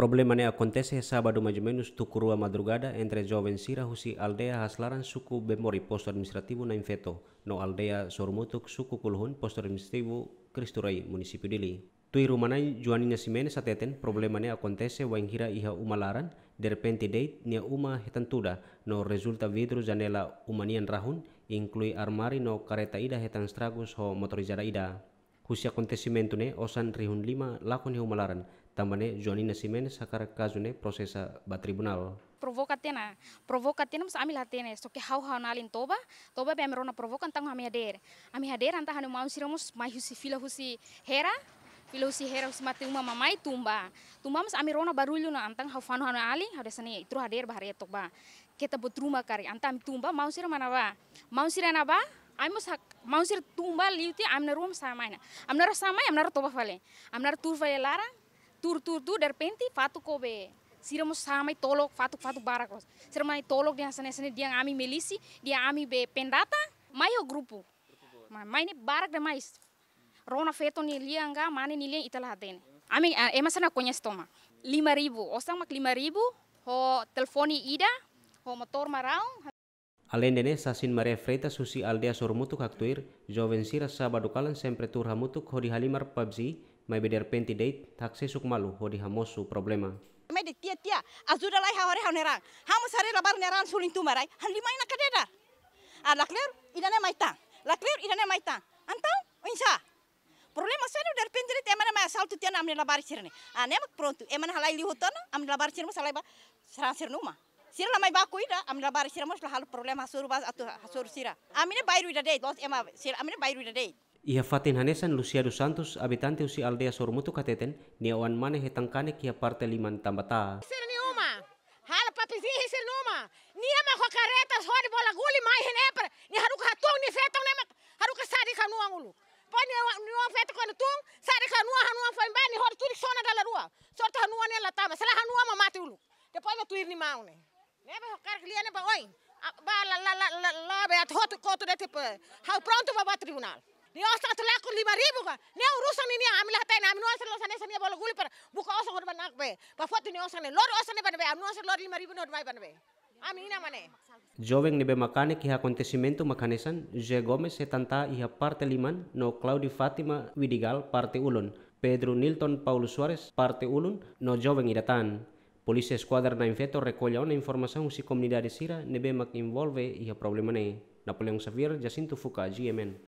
Problema acontece sábado mais ou menos tucurua madrugada entre jovens sirahus husi aldea haslaran suku Bemori, posto administrativo na Infeto, no aldeia Sormutuk, suku Kulhun, posto administrativo Cristurai, município de Li. Tui rumanai Joanina Simenes ateten, problema acontece wainhira iha umalaran, de repente date nia uma hetantuda, no resulta vidro janela umanian rahun, inclui armari no kareta ida hetan stragus ho motorizada ida. Husi akontesimentu ne osan rihun lima lakon hiu umalaran, tamane Joni Nasimen sakar kazune prosesa ba tribunal Provokatena, provokatena mas amil hatene so ke hau hau nalin toba toba be amirona provokan tang ami hader ami hader anta hanu mau siramus mai husi fila husi hera fila husi hera husi mati uma mamai tumba tumba mas amirona barulu na antang hau fanu hanu ali hade sani hader bahari toba kita buat rumah kari antam tumba mau sira mana ba mau sira na ba আমি মাউসির তুমবা লিউতে আমনার sama সামাই না আমনারা সামাই আমনারা তোবা ফালে আমনারা তুর fale lara tur tur tur dari penti fatu kobe siramu samai tolok fatu fatu barakos siramo tolok dia sana sana dia ngami melisi dia ngami be pendata mayo grupu mai ini barak deh mais rona feto ni nggak mana ni liang itulah hatene ami emas sana konya stoma lima ribu osang mak lima ribu ho teleponi ida ho motor marau Alain dene sasin Maria Freita susi aldea sormutuk haktuir, joven sira sabadukalan sempre turhamutuk hodi halimar pabzi, mai beder penti deit tak sesuk malu di hamosu problema. Mai de tia tia azuda lai haware hanerang. Hamos hari labar nerang sulin tu marai. Han lima ina kadeda. A ah, lakler idane mai tang. Lakler idane mai tang. Antau insa. Problema senu der penti deit emana mai asal tu tia amne labar sirne. A ah, mak pronto emana halai lihutona amne labar sirne salai ba serang sirnuma. sira mai ba ida am la bar sira mos la hal problema suru bas atu suru sira amine bayru ida date los ema sira amine bayru ida date ia fatin hanesan Lucia dos Santos, habitante usi aldea Sormutu Kateten, niawan mane hetankane kia parte liman tambata. Ser nenhuma, hala papizinha ser nenhuma, nia ma caretas, rode bola guli, mai henepra, ni haruka hatung, ni fetong, ni haruka sari kanua ulu. Poi ni wan feto kono tung, sari kanua hanua foi mbani, hori turi sona dala rua, sorta hanua ne latama, sala hanua ma mati ulu. Depois na tuir ni maune. Neba hokar kliane ba oi, ba la la la la, be at hotu kotu de tipo, how pronto va ba tribunal. Ni osang telah aku lima ribu ka. Ni urusan ini ambil hati ini. Amin osang osang ini bola guli per. Buka osang orang banak be. Bapak tu ni osang ni. Lor osang ni banak be. Amin osang lor lima ribu normal banak be. Amin mane. Joveng be makane ki acontecimento makanesan Je Gomes se iha parte liman no Claudio Fatima Widigal parte ulun. Pedro Nilton Paulo Suarez parte ulun no Joveng iratan. Polícia Esquadra na Infeto recolhe uma informação se comunidade Sira nebe mak involve iha problema ne. Napoleon Xavier Jacinto Fuca, GMN.